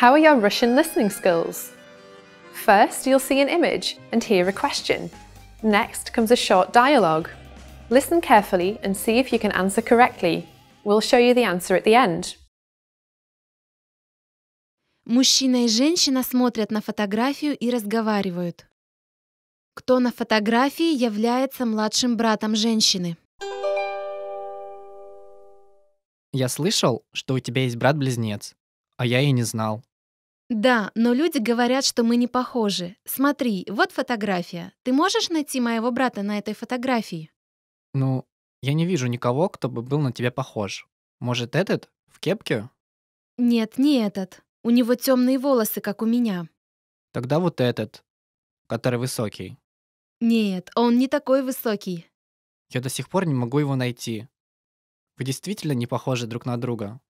How are your Russian listening skills? First, you'll see an image and hear a question. Next comes a short dialogue. Listen carefully and see if you can answer correctly. We'll show you the answer at the end. Мужчина и женщина смотрят на фотографию и разговаривают. Кто на фотографии является младшим братом женщины? Я слышал, что у тебя есть брат-близнец, а я и не знал. Да, но люди говорят, что мы не похожи. Смотри, вот фотография. Ты можешь найти моего брата на этой фотографии? Ну, я не вижу никого, кто бы был на тебя похож. Может, этот? В кепке? Нет, не этот. У него темные волосы, как у меня. Тогда вот этот, который высокий. Нет, он не такой высокий. Я до сих пор не могу его найти. Вы действительно не похожи друг на друга.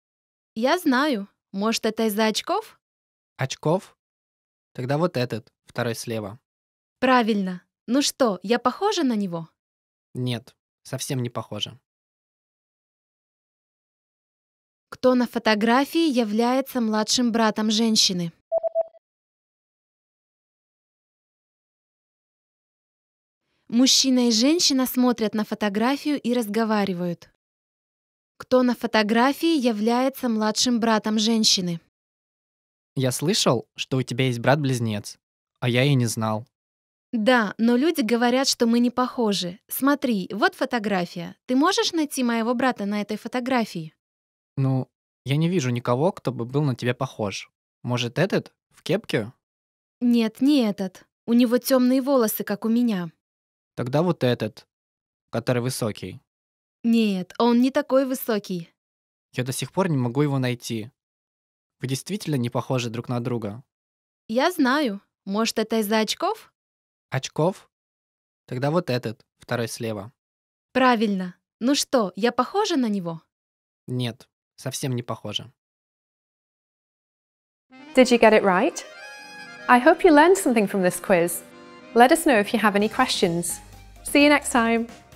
Я знаю. Может, это из-за очков? очков? Тогда вот этот, второй слева. Правильно. Ну что, я похожа на него? Нет, совсем не похожа. Кто на фотографии является младшим братом женщины? Мужчина и женщина смотрят на фотографию и разговаривают. Кто на фотографии является младшим братом женщины? Я слышал, что у тебя есть брат-близнец, а я и не знал. Да, но люди говорят, что мы не похожи. Смотри, вот фотография. Ты можешь найти моего брата на этой фотографии? Ну, я не вижу никого, кто бы был на тебя похож. Может, этот? В кепке? Нет, не этот. У него темные волосы, как у меня. Тогда вот этот, который высокий. Нет, он не такой высокий. Я до сих пор не могу его найти. Вы действительно не похожи друг на друга. Я знаю. Может, это из-за очков? Очков? Тогда вот этот, второй слева. Правильно. Ну что, я похожа на него? Нет, совсем не похожа. Did you get it right? I hope you learned something from this quiz. Let us know if you have any questions. See you next time.